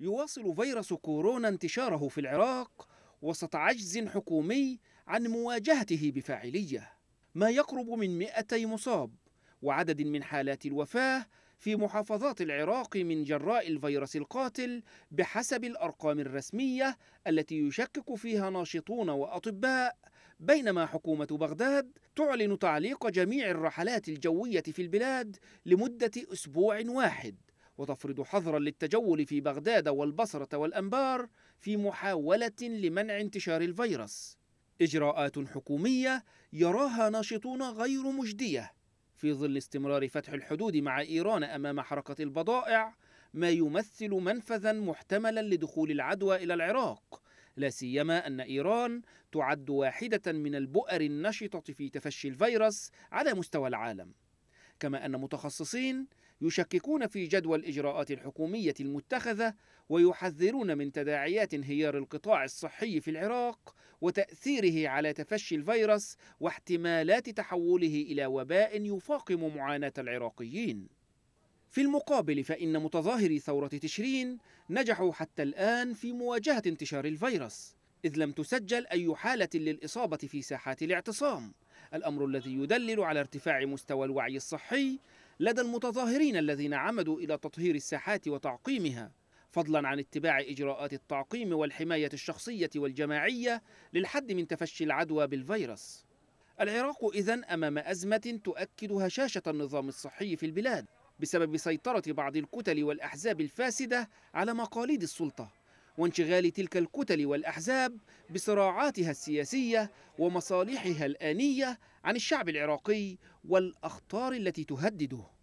يواصل فيروس كورونا انتشاره في العراق وسط عجز حكومي عن مواجهته بفاعلية ما يقرب من 200 مصاب وعدد من حالات الوفاة في محافظات العراق من جراء الفيروس القاتل بحسب الأرقام الرسمية التي يشكك فيها ناشطون وأطباء بينما حكومة بغداد تعلن تعليق جميع الرحلات الجوية في البلاد لمدة أسبوع واحد وتفرض حظرا للتجول في بغداد والبصرة والأنبار في محاولة لمنع انتشار الفيروس إجراءات حكومية يراها ناشطون غير مجدية في ظل استمرار فتح الحدود مع إيران أمام حركة البضائع ما يمثل منفذا محتملا لدخول العدوى إلى العراق لا سيما أن إيران تعد واحدة من البؤر النشطة في تفشي الفيروس على مستوى العالم كما أن متخصصين يشككون في جدوى الإجراءات الحكومية المتخذة ويحذرون من تداعيات انهيار القطاع الصحي في العراق وتأثيره على تفشي الفيروس واحتمالات تحوله إلى وباء يفاقم معاناة العراقيين في المقابل فإن متظاهري ثورة تشرين نجحوا حتى الآن في مواجهة انتشار الفيروس إذ لم تسجل أي حالة للإصابة في ساحات الاعتصام الأمر الذي يدلل على ارتفاع مستوى الوعي الصحي لدى المتظاهرين الذين عمدوا إلى تطهير الساحات وتعقيمها فضلا عن اتباع إجراءات التعقيم والحماية الشخصية والجماعية للحد من تفشي العدوى بالفيروس العراق إذا أمام أزمة تؤكد هشاشة النظام الصحي في البلاد بسبب سيطرة بعض الكتل والأحزاب الفاسدة على مقاليد السلطة وانشغال تلك الكتل والأحزاب بصراعاتها السياسية ومصالحها الآنية عن الشعب العراقي والأخطار التي تهدده